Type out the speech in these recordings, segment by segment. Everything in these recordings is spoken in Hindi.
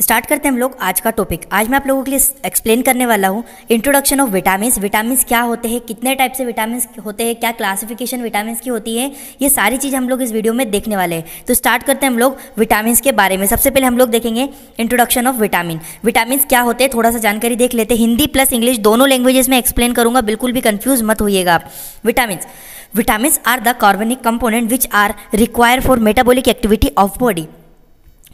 स्टार्ट करते हैं हम लोग आज का टॉपिक आज मैं आप लोगों के लिए एक्सप्लेन करने वाला हूँ इंट्रोडक्शन ऑफ विटामिन विटामिन क्या होते हैं कितने टाइप से विटामिन होते हैं क्या क्लासिफिकेशन विटामिन की होती है ये सारी चीज़ हम लोग इस वीडियो में देखने वाले हैं तो स्टार्ट करते हैं हम लोग विटामिन के बारे में सबसे पहले हम लोग देखेंगे इंट्रोडक्शन ऑफ विटामिन विटामिन क्या होते हैं थोड़ा सा जानकारी देख लेते हैं हिंदी प्लस इंग्लिश दोनों लैंग्वेजेस में एक्सप्लेन करूँगा बिल्कुल भी कन्फ्यूज मत होइएगा आप विटामिन विटामिन आर द कार्बनिक component which are require for metabolic activity of body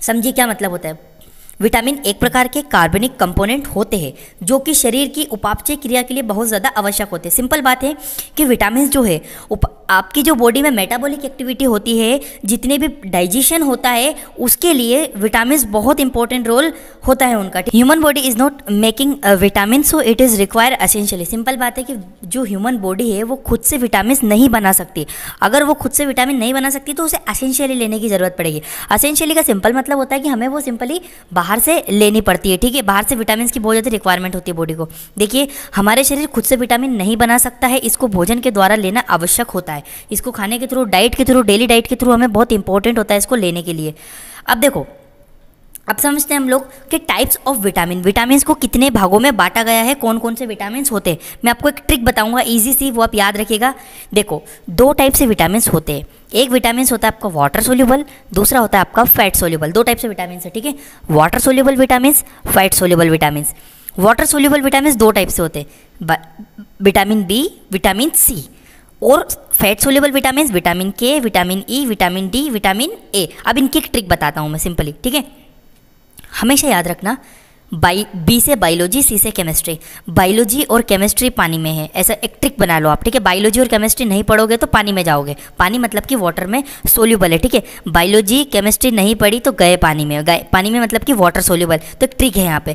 समझिए क्या मतलब होता है विटामिन एक प्रकार के कार्बनिक कंपोनेंट होते हैं जो कि शरीर की उपापचय क्रिया के लिए बहुत ज़्यादा आवश्यक होते हैं सिंपल बात है कि विटामिन जो है उप आपकी जो बॉडी में मेटाबॉलिक एक्टिविटी होती है जितने भी डाइजेशन होता है उसके लिए विटामिन बहुत इंपॉर्टेंट रोल होता है उनका human body is not making vitamin so it is require essentially simple बात है कि जो ह्यूमन बॉडी है वो खुद से विटामिन नहीं बना सकती अगर वो खुद से विटामिन नहीं बना सकती तो उसे असेंशियली लेने की ज़रूरत पड़ेगी असेंशियली का सिंपल मतलब होता है कि हमें वो सिंपली बाहर से लेनी पड़ती है ठीक है बाहर से विटामिन की बहुत ज़्यादा रिक्वायरमेंट होती है बॉडी को देखिए हमारे शरीर खुद से विटामिन नहीं बना सकता है इसको भोजन के द्वारा लेना आवश्यक होता है इसको खाने के थ्रू डाइट के थ्रू डेली डाइट के थ्रू हमें बहुत इंपॉर्टेंट होता है इसको लेने के लिए अब देखो अब समझते हैं हम लोग कि टाइप्स ऑफ विटामिन विटामिन को कितने भागों में बांटा गया है कौन कौन से विटामिन होते हैं मैं आपको एक ट्रिक बताऊंगा इजी सी वो आप याद रखिएगा देखो दो टाइप से विटामिन होते हैं एक विटामिन होता है आपका वाटर सोल्यूबल दूसरा होता है आपका फैट सोल्यूबल दो टाइप से विटामिन है ठीक है water soluble vitamin fat soluble vitamin water soluble vitamin दो टाइप से होते हैं विटामिन बी विटामिन सी और fat soluble vitamin vitamin K vitamin E vitamin D vitamin A अब इनकी एक ट्रिक बताता हूँ मैं सिंपली ठीक है हमेशा याद रखना बाई बी से बायोलॉजी सी से केमिस्ट्री बायोलॉजी और केमिस्ट्री पानी में है ऐसा एक ट्रिक बना लो आप ठीक है बायोलॉजी और केमिस्ट्री नहीं पढ़ोगे तो पानी में जाओगे पानी मतलब कि वाटर में सोल्यूबल है ठीक है बायोलॉजी केमिस्ट्री नहीं पढ़ी तो गए पानी में गए पानी में मतलब कि वाटर सोल्यूबल तो एक ट्रिक है यहाँ पर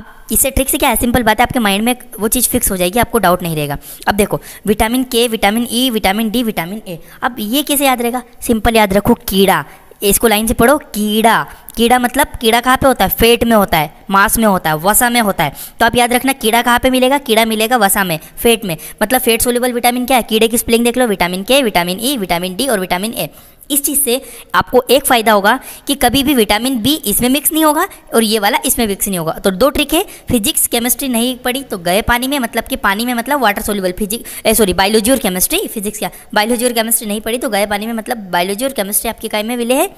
आप इससे ट्रिक से क्या है सिंपल बात है आपके माइंड में वो चीज़ फिक्स हो जाएगी आपको डाउट नहीं रहेगा अब देखो vitamin K vitamin E vitamin D vitamin A अब ये कैसे याद रहेगा सिंपल याद रखो कीड़ा इसको लाइन से पढ़ो कीड़ा कीड़ा मतलब कीड़ा कहाँ पे होता है फेट में होता है मांस में होता है वसा में होता है तो आप याद रखना कीड़ा कहाँ पे मिलेगा कीड़ा मिलेगा वसा में फेट में मतलब फेट सोल्यूबल विटामिन क्या है कीड़े की स्पेलिंग देख लो vitamin K vitamin E e, vitamin D और विटामिन ए इस चीज़ से आपको एक फ़ायदा होगा कि कभी भी विटामिन बी इसमें मिक्स नहीं होगा और ये वाला इसमें मिक्स नहीं होगा तो दो ट्रिक है फिजिक्स केमिस्ट्री नहीं पड़ी तो गए पानी में मतलब कि पानी में मतलब water soluble physics sorry biology और केमिस्ट्री फिजिक्स क्या बायोलॉजी और केमिस्ट्री नहीं पड़ी तो गए पानी में मतलब बायोलॉजी और केमिस्ट्री आपके काय में मिले है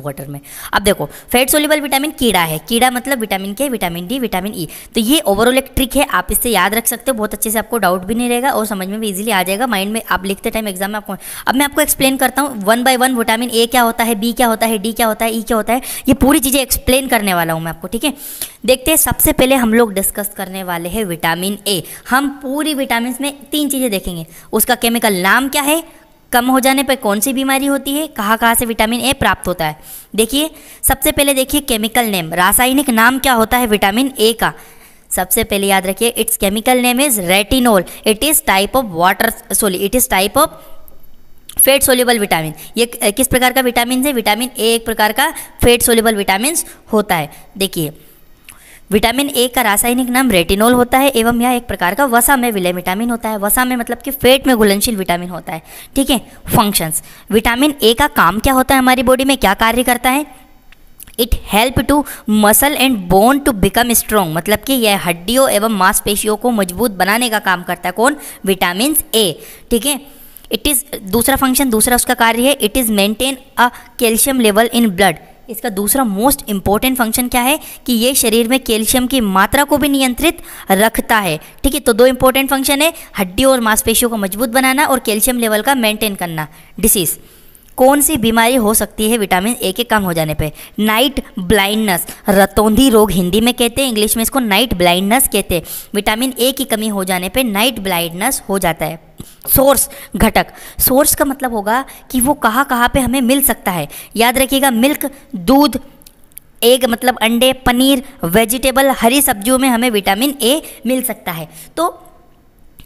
वाटर में अब देखो फैट सोल्यूबल विटामिन कीड़ा है कीड़ा मतलब vitamin K vitamin D vitamin E तो ये ओवरऑल एक ट्रिक है आप इससे याद रख सकते हो बहुत अच्छे से आपको डाउट भी नहीं रहेगा और समझ में भी इजीली आ जाएगा माइंड में आप लिखते टाइम एग्जाम में आपको अब मैं आपको एक्सप्लेन करता हूँ one by one vitamin A क्या होता है बी क्या होता है डी क्या होता है ई e क्या होता है ये पूरी चीज़ें एक्सप्लेन करने वाला हूँ मैं आपको ठीक है देखते हैं सबसे पहले हम लोग डिस्कस करने वाले हैं विटामिन ए हम पूरी विटामिन में तीन चीज़ें देखेंगे उसका केमिकल नाम क्या है कम हो जाने पर कौन सी बीमारी होती है कहाँ कहाँ से विटामिन ए प्राप्त होता है देखिए सबसे पहले देखिए केमिकल नेम रासायनिक नाम क्या होता है विटामिन ए का सबसे पहले याद रखिए it's chemical name is retinol it is type of water sorry it is type of fat soluble vitamin ये किस प्रकार का विटामिन है विटामिन ए एक प्रकार का फेट सोल्यूबल विटामिन होता है देखिए विटामिन ए का रासायनिक नाम रेटिनोल होता है एवं यह एक प्रकार का वसा में विलय विटामिन होता है वसा में मतलब कि फेट में घुलनशील विटामिन होता है ठीक है फंक्शंस विटामिन ए का काम क्या होता है हमारी बॉडी में क्या कार्य करता है it help to muscle and bone to become strong मतलब कि यह हड्डियों एवं मांसपेशियों को मजबूत बनाने का काम करता है कौन विटामिन ए ठीक है इट इज़ दूसरा फंक्शन दूसरा उसका कार्य है it is maintain a calcium level in blood इसका दूसरा मोस्ट इंपॉर्टेंट फंक्शन क्या है कि ये शरीर में कैल्शियम की मात्रा को भी नियंत्रित रखता है ठीक है तो दो इंपॉर्टेंट फंक्शन है हड्डी और मांसपेशियों को मजबूत बनाना और कैल्शियम लेवल का मेंटेन करना डिसीज़ कौन सी बीमारी हो सकती है विटामिन ए के कम हो जाने पे नाइट ब्लाइंडनेस रतौंधी रोग हिंदी में कहते हैं इंग्लिश में इसको नाइट ब्लाइंडनेस कहते हैं विटामिन ए की कमी हो जाने पे नाइट ब्लाइंडनेस हो जाता है सोर्स घटक सोर्स का मतलब होगा कि वो कहाँ कहाँ पे हमें मिल सकता है याद रखिएगा मिल्क दूध एग मतलब अंडे पनीर वेजिटेबल हरी सब्जियों में हमें विटामिन ए मिल सकता है तो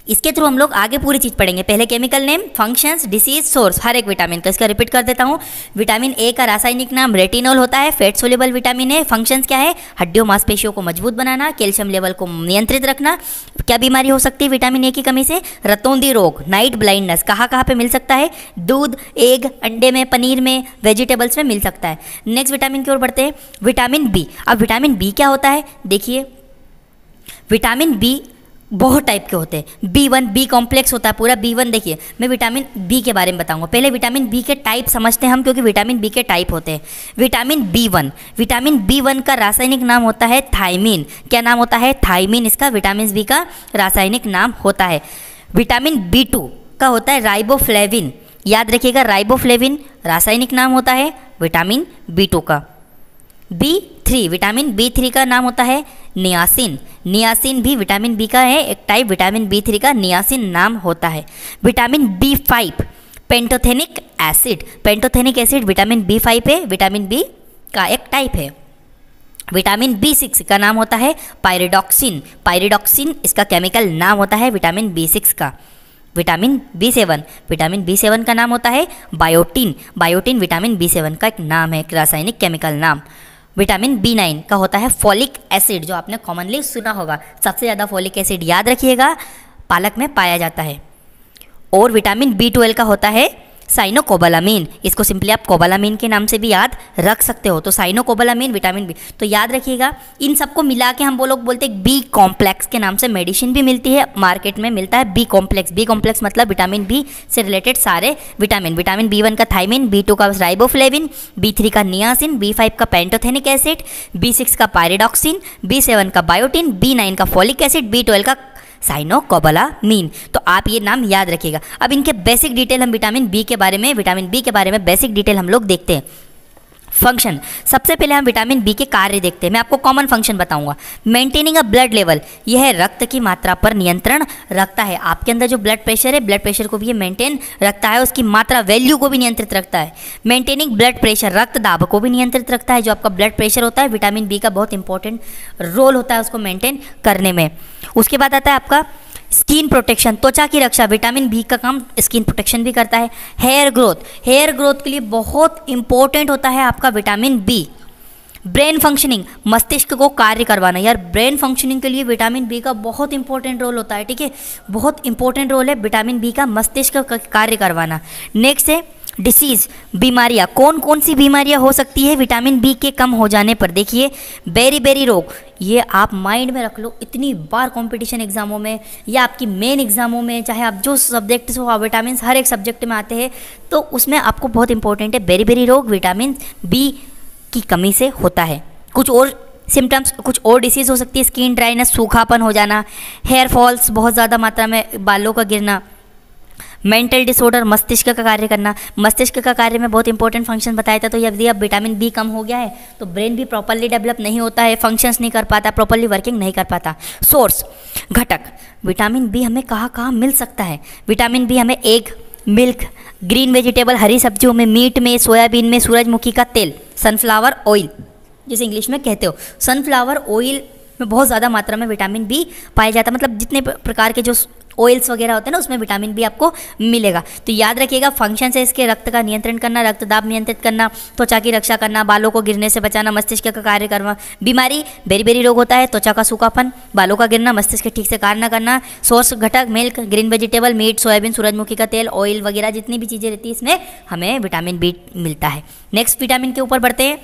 इसके थ्रू हम लोग आगे पूरी चीज़ पढ़ेंगे पहले chemical name functions disease source हर एक विटामिन का इसका रिपीट कर देता हूँ विटामिन ए का रासायनिक नाम रेटिनोल होता है fat soluble vitamin A functions क्या है हड्डियों मांसपेशियों को मजबूत बनाना कैल्शियम लेवल को नियंत्रित रखना क्या बीमारी हो सकती है विटामिन ए की कमी से रतौंदी रोग नाइट ब्लाइंडनेस कहाँ कहाँ पर मिल सकता है दूध एग अंडे में पनीर में वेजिटेबल्स में मिल सकता है नेक्स्ट विटामिन की ओर बढ़ते हैं विटामिन बी अब विटामिन बी क्या होता है देखिए विटामिन बी बहुत टाइप के होते हैं बी वन बी कॉम्प्लेक्स होता है पूरा बी वन देखिए मैं विटामिन बी के बारे में बताऊंगा पहले विटामिन बी के टाइप समझते हैं हम क्योंकि विटामिन बी के टाइप होते हैं vitamin B one vitamin B one का रासायनिक नाम होता है थाइमिन क्या नाम होता है थाइमिन इसका विटामिन बी का रासायनिक नाम होता है विटामिन बी टू का होता है राइबोफ्लेविन याद रखिएगा राइबोफ्लेविन रासायनिक नाम होता है विटामिन बी टू का B three vitamin B three का नाम होता है नियासिन नियासिन भी विटामिन बी का है एक टाइप विटामिन बी थ्री का नियासिन नाम होता है vitamin B five pantothenic acid pantothenic acid vitamin B five है विटामिन बी का एक टाइप है विटामिन बी सिक्स का नाम होता है पायरेडॉक्सिन पायरेडॉक्सिन इसका केमिकल नाम होता है विटामिन बी सिक्स का vitamin B seven vitamin B seven का नाम होता है biotin biotin vitamin B seven का एक नाम है रासायनिक केमिकल नाम विटामिन बी नाइन का होता है फॉलिक एसिड जो आपने कॉमनली सुना होगा सबसे ज़्यादा फॉलिक एसिड याद रखिएगा पालक में पाया जाता है और विटामिन बी ट्वेल्व का होता है साइनोकोबालामीन इसको सिंपली आप कोबालामीन के नाम से भी याद रख सकते हो तो साइनो कोबलामीन विटामिन बी तो याद रखिएगा इन सबको मिला के हम वो लोग बोलते हैं बी कॉम्प्लेक्स के नाम से मेडिसिन भी मिलती है मार्केट में मिलता है बी कॉम्प्लेक्स बी कॉम्प्लेक्स मतलब विटामिन बी से रिलेटेड सारे विटामिन विटामिन बी वन का थाइमिन बी टू का राइबोफ्लेविन बी थ्री का नियासिन बी फाइव का पेंटोथेनिक एसिड बी सिक्स का पायरेडॉक्सिन बी सेवन का बायोटिन बी नाइन का फॉलिक एसिड बी ट्वेल्व का साइनो कोबला मीन तो आप ये नाम याद रखिएगा अब इनके बेसिक डिटेल हम विटामिन बी के बारे में विटामिन बी के बारे में बेसिक डिटेल हम लोग देखते हैं फंक्शन सबसे पहले हम विटामिन बी के कार्य देखते हैं मैं आपको कॉमन फंक्शन बताऊंगा मेंटेनिंग अ ब्लड लेवल यह रक्त की मात्रा पर नियंत्रण रखता है आपके अंदर जो ब्लड प्रेशर है ब्लड प्रेशर को भी ये मेंटेन रखता है उसकी मात्रा वैल्यू को भी नियंत्रित रखता है मेंटेनिंग ब्लड प्रेशर रक्त दाब को भी नियंत्रित रखता है जो आपका ब्लड प्रेशर होता है विटामिन बी का बहुत इंपॉर्टेंट रोल होता है उसको मेंटेन करने में उसके बाद आता है आपका स्किन प्रोटेक्शन त्वचा की रक्षा विटामिन बी का काम स्किन प्रोटेक्शन भी करता है हेयर ग्रोथ हेयर ग्रोथ के लिए बहुत इंपॉर्टेंट होता है आपका विटामिन बी ब्रेन फंक्शनिंग मस्तिष्क को कार्य करवाना यार ब्रेन फंक्शनिंग के लिए विटामिन बी का बहुत इंपॉर्टेंट रोल होता है ठीक है बहुत इंपॉर्टेंट रोल है विटामिन बी का मस्तिष्क का कार्य करवाना नेक्स्ट है डिसीज़ बीमारियाँ कौन कौन सी बीमारियाँ हो सकती है विटामिन बी के कम हो जाने पर देखिए बेरी बेरी रोग ये आप माइंड में रख लो इतनी बार कंपटीशन एग्ज़ामों में या आपकी मेन एग्ज़ामों में चाहे आप जो सब्जेक्ट हो विटामिन हर एक सब्जेक्ट में आते हैं तो उसमें आपको बहुत इंपॉर्टेंट है बेरी बेरी रोग विटामिन बी की कमी से होता है कुछ और सिम्टम्स कुछ और डिसीज़ हो सकती है स्किन ड्राइनेस सूखापन हो जाना हेयर फॉल्स बहुत ज़्यादा मात्रा में बालों का गिरना मेंटल डिसऑर्डर मस्तिष्क का कार्य करना मस्तिष्क का कार्य में बहुत इंपॉर्टेंट फंक्शन बताया था तो यदि अब विटामिन बी कम हो गया है तो ब्रेन भी प्रॉपरली डेवलप नहीं होता है फंक्शंस नहीं कर पाता प्रॉपरली वर्किंग नहीं कर पाता सोर्स घटक विटामिन बी हमें कहाँ कहाँ मिल सकता है विटामिन बी हमें एग मिल्क ग्रीन वेजिटेबल हरी सब्जियों में मीट में सोयाबीन में सूरजमुखी का तेल सनफ्लावर ऑयल जिसे इंग्लिश में कहते हो सनफ्लावर ऑयल में बहुत ज़्यादा मात्रा में विटामिन बी पाया जाता है मतलब जितने प्रकार के जो ऑयल्स वगैरह होते हैं ना उसमें विटामिन बी आपको मिलेगा तो याद रखिएगा फंक्शन है इसके रक्त का नियंत्रण करना रक्त दाब नियंत्रित करना त्वचा की रक्षा करना बालों को गिरने से बचाना मस्तिष्क का कार्य करना बीमारी बेरी बेरी रोग होता है त्वचा का सूखापन बालों का गिरना मस्तिष्क ठीक से कार्य न करना सोर्स घटक milk green vegetable meat soybean सूरजमुखी का तेल ऑयल वगैरह जितनी भी चीज़ें रहती है इसमें हमें विटामिन बी मिलता है नेक्स्ट विटामिन के ऊपर बढ़ते हैं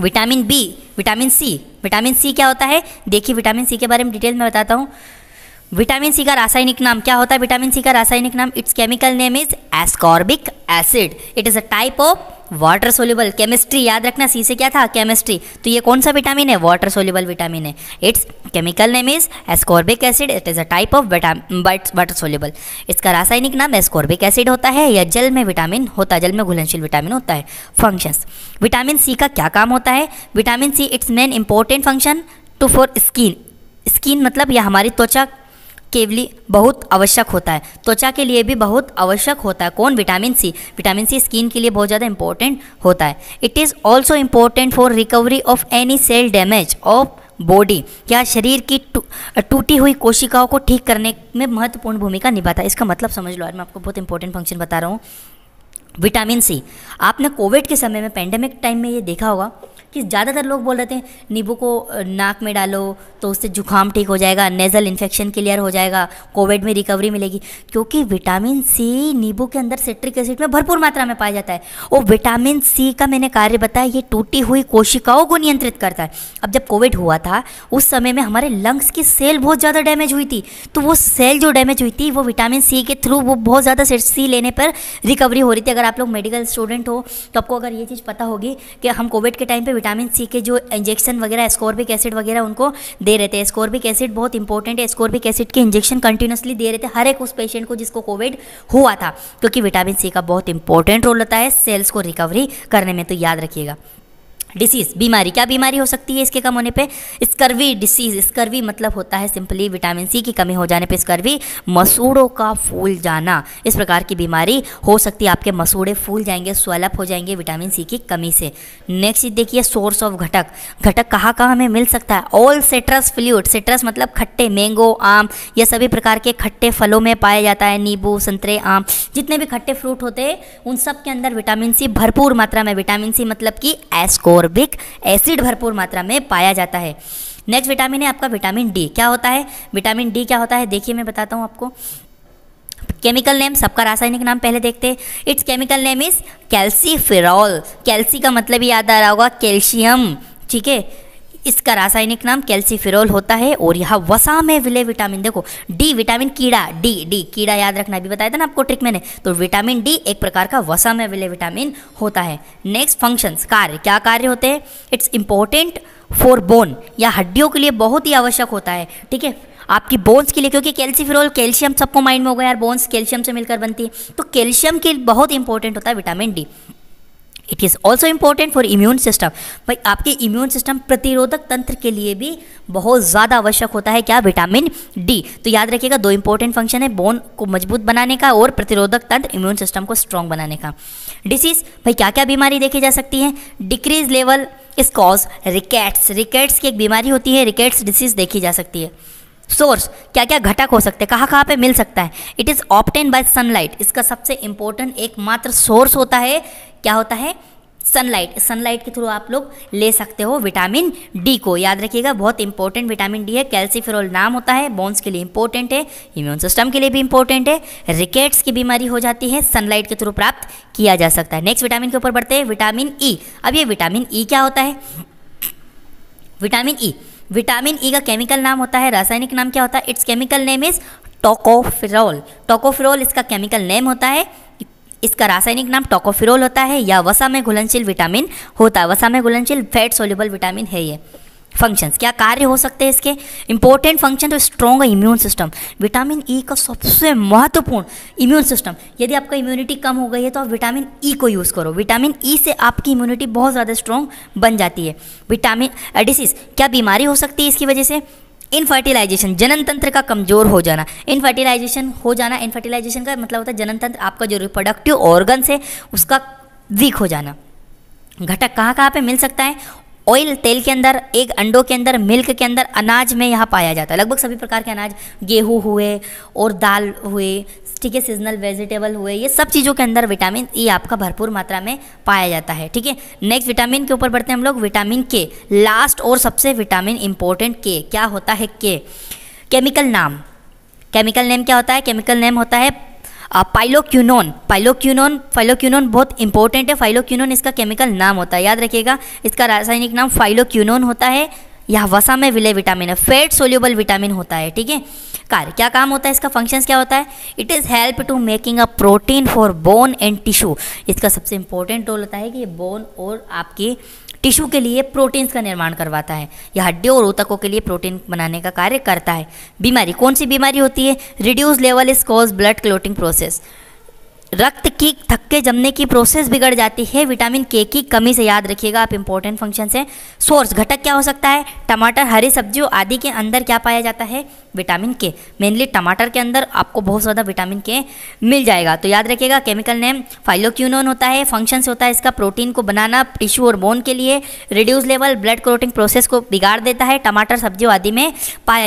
vitamin B vitamin C vitamin C क्या होता है देखिए विटामिन सी के बारे में डिटेल में बताता हूँ विटामिन सी का रासायनिक नाम क्या होता है विटामिन सी का रासायनिक नाम it's chemical name is ascorbic acid it is a type of water soluble chemistry याद रखना सी से क्या था केमिस्ट्री तो ये कौन सा विटामिन है वाटर सोल्यूबल विटामिन है it's chemical name is ascorbic acid it is a type of water soluble इसका रासायनिक नाम एस्कॉर्बिक एसिड होता है या जल में विटामिन होता है जल में घुलनशील विटामिन होता है फंक्शंस विटामिन सी का क्या काम होता है vitamin C it's main important function to for skin skin मतलब यह हमारी त्वचा के लिए बहुत आवश्यक होता है त्वचा के लिए भी बहुत आवश्यक होता है कौन vitamin C vitamin C skin के लिए बहुत ज़्यादा इंपॉर्टेंट होता है it is also important for recovery of any cell damage of body या शरीर की टूटी हुई कोशिकाओं को ठीक करने में महत्वपूर्ण भूमिका निभाता है इसका मतलब समझ लो यार मैं आपको बहुत इंपॉर्टेंट फंक्शन बता रहा हूँ विटामिन सी आपने कोविड के समय में पेंडेमिक टाइम में ये देखा होगा कि ज़्यादातर लोग बोल रहे थे नींबू को नाक में डालो तो उससे जुकाम ठीक हो जाएगा नेज़ल इन्फेक्शन क्लियर हो जाएगा कोविड में रिकवरी मिलेगी क्योंकि विटामिन सी नींबू के अंदर सिट्रिक एसिड में भरपूर मात्रा में पाया जाता है और विटामिन सी का मैंने कार्य बताया ये टूटी हुई कोशिकाओं को नियंत्रित करता है अब जब कोविड हुआ था उस समय में हमारे लंग्स की सेल बहुत ज़्यादा डैमेज हुई थी तो वो सेल जो डैमेज हुई थी वो विटामिन सी के थ्रू वो बहुत ज़्यादा सी लेने पर रिकवरी हो रही थी अगर आप लोग मेडिकल स्टूडेंट हो तो आपको अगर ये चीज़ पता होगी कि हम कोविड के टाइम पर विटामिन सी के जो इंजेक्शन वगैरह स्कॉर्बिक एसिड वगैरह उनको दे रहे थे स्कॉर्बिक एसिड बहुत इंपॉर्टेंट है स्कॉर्बिक एसिड के इंजेक्शन कंटिन्यूसली दे रहे थे हर एक उस पेशेंट को जिसको कोविड हुआ था क्योंकि विटामिन सी का बहुत इंपॉर्टेंट रोल होता है सेल्स को रिकवरी करने में तो याद रखिएगा डिसीज़ बीमारी क्या बीमारी हो सकती है इसके कम होने पे स्कर्वी डिसीज़ स्कर्वी मतलब होता है सिंपली विटामिन सी की कमी हो जाने पे स्कर्वी मसूड़ों का फूल जाना इस प्रकार की बीमारी हो सकती है आपके मसूड़े फूल जाएंगे स्वलप हो जाएंगे विटामिन सी की कमी से नेक्स्ट चीज़ देखिए सोर्स ऑफ घटक घटक कहाँ कहाँ हमें मिल सकता है ऑल सिट्रस फ्ल्यूट सिट्रस मतलब खट्टे मैंगो आम यह सभी प्रकार के खट्टे फलों में पाया जाता है नींबू संतरे आम जितने भी खट्टे फ्रूट होते हैं उन सब के अंदर विटामिन सी भरपूर मात्रा में विटामिन सी मतलब कि एस्को एसकोर्बिक एसिड भरपूर मात्रा में पाया जाता है नेक्स्ट विटामिन है आपका विटामिन डी क्या होता है विटामिन डी क्या होता है देखिए मैं बताता हूँ आपको केमिकल नेम सबका रासायनिक नाम पहले देखते हैं it's chemical name is calciferol calci का मतलब ही याद आ रहा होगा कैल्शियम ठीक है इसका रासायनिक नाम कैल्सीफिरोल होता है और यह वसा में विले विटामिन देखो डी विटामिन कीड़ा डी डी कीड़ा याद रखना अभी बताया था ना आपको ट्रिक मैंने तो विटामिन डी एक प्रकार का वसा में विले विटामिन होता है नेक्स्ट फंक्शंस कार्य क्या कार्य होते हैं इट्स इंपॉर्टेंट फॉर बोन या हड्डियों के लिए बहुत ही आवश्यक होता है ठीक है आपकी बोन्स के लिए क्योंकि कैल्सीफिरोल कैल्शियम सबको माइंड में होगा यार बोन्स कैल्शियम से मिलकर बनती है तो कैल्शियम के बहुत इंपॉर्टेंट होता है vitamin D it is also important for immune system भाई आपके इम्यून सिस्टम प्रतिरोधक तंत्र के लिए भी बहुत ज़्यादा आवश्यक होता है क्या विटामिन डी तो याद रखिएगा दो इम्पोर्टेंट फंक्शन है बोन को मजबूत बनाने का और प्रतिरोधक तंत्र इम्यून सिस्टम को स्ट्रॉन्ग बनाने का डिसीज़ भाई क्या क्या बीमारी देखी जा सकती है decrease level is cause rickets rickets की एक बीमारी होती है रिकेट्स डिसीज़ देखी जा सकती है सोर्स क्या क्या घटक हो सकते हैं कहाँ कहाँ पे मिल सकता है it is obtain by sunlight इसका सबसे इम्पोर्टेंट एकमात्र सोर्स होता है क्या होता है सनलाइट सनलाइट के थ्रू आप लोग ले सकते हो विटामिन डी को याद रखिएगा बहुत इंपॉर्टेंट विटामिन डी है कैल्सीफेरॉल नाम होता है बोन्स के लिए इंपॉर्टेंट है इम्यून सिस्टम के लिए भी इंपॉर्टेंट है रिकेट्स की बीमारी हो जाती है सनलाइट के थ्रू प्राप्त किया जा सकता है नेक्स्ट विटामिन के ऊपर बढ़ते हैं विटामिन ई e. अब ये विटामिन ई e क्या होता है vitamin E e. Vitamin E e का केमिकल नाम होता है रासायनिक नाम क्या होता है it's chemical name is tocopherol tocopherol इसका केमिकल नेम होता है इसका रासायनिक नाम टोकोफिरोल होता है या वसा में घुलनशील विटामिन होता है वसा में घुलनशील फैट सोल्यूबल विटामिन है ये फंक्शंस क्या कार्य हो सकते हैं इसके इंपॉर्टेंट फंक्शन तो strong immune system vitamin E e का सबसे महत्वपूर्ण इम्यून सिस्टम यदि आपका इम्यूनिटी कम हो गई है तो आप विटामिन ई e को यूज़ करो विटामिन ई e से आपकी इम्यूनिटी बहुत ज़्यादा स्ट्रॉन्ग बन जाती है विटामिन डिसीज़ क्या बीमारी हो सकती है इसकी वजह से इनफर्टिलाइजेशन जनन तंत्र का कमज़ोर हो जाना इनफर्टिलाइजेशन हो जाना इनफर्टिलाइजेशन का मतलब होता है जनन तंत्र आपका जो रिप्रोडक्टिव ऑर्गन्स है उसका वीक हो जाना घटक कहाँ कहाँ पे मिल सकता है ऑयल तेल के अंदर एक अंडों के अंदर मिल्क के अंदर अनाज में यहाँ पाया जाता है लगभग सभी प्रकार के अनाज गेहूँ हुए और दाल हुए ठीक है सीजनल वेजिटेबल हुए ये सब चीज़ों के अंदर विटामिन ई e आपका भरपूर मात्रा में पाया जाता है ठीक है नेक्स्ट विटामिन के ऊपर बढ़ते हैं हम लोग विटामिन के लास्ट और सबसे विटामिन इंपॉर्टेंट के क्या होता है के केमिकल नाम केमिकल नेम क्या होता है केमिकल नेम होता है पाइलोक्यूनोन पाइलोक्यूनोन फाइलोक्यूनोन बहुत इंपॉर्टेंट है फाइलोक्यूनोन इसका केमिकल नाम होता है याद रखिएगा इसका रासायनिक नाम फाइलोक्यूनोन होता है यह वसा में विलय विटामिन है फैट सोल्यूबल विटामिन होता है ठीक है कार्य क्या काम होता है इसका फंक्शंस क्या होता है it is help to making a protein for bone and tissue इसका सबसे इंपॉर्टेंट रोल होता है कि ये बोन और आपके टिश्यू के लिए प्रोटीन्स का निर्माण करवाता है यह हड्डियों और ऊतकों के लिए प्रोटीन बनाने का कार्य करता है बीमारी कौन सी बीमारी होती है reduce level is cause blood clotting process रक्त की थक्के जमने की प्रोसेस बिगड़ जाती है विटामिन के की कमी से याद रखिएगा आप इंपॉर्टेंट फंक्शन से सोर्स घटक क्या हो सकता है टमाटर हरी सब्जियों आदि के अंदर क्या पाया जाता है विटामिन के मेनली टमाटर के अंदर आपको बहुत ज़्यादा विटामिन के मिल जाएगा तो याद रखिएगा केमिकल नेम फाइलोक्यूनोन होता है फंक्शन से होता है इसका प्रोटीन को बनाना टिश्यू और बोन के लिए reduce level blood clotting process को बिगाड़ देता है टमाटर सब्जियों आदि में पाया